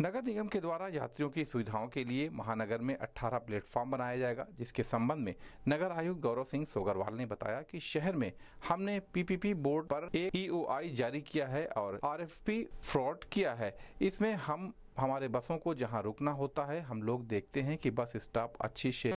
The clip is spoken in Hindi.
नगर निगम के द्वारा यात्रियों की सुविधाओं के लिए महानगर में 18 प्लेटफॉर्म बनाया जाएगा जिसके संबंध में नगर आयुक्त गौरव सिंह सोगरवाल ने बताया कि शहर में हमने पीपीपी बोर्ड पर एक ईओआई e जारी किया है और आरएफपी फ्रॉड किया है इसमें हम हमारे बसों को जहां रुकना होता है हम लोग देखते हैं कि बस स्टॉप अच्छी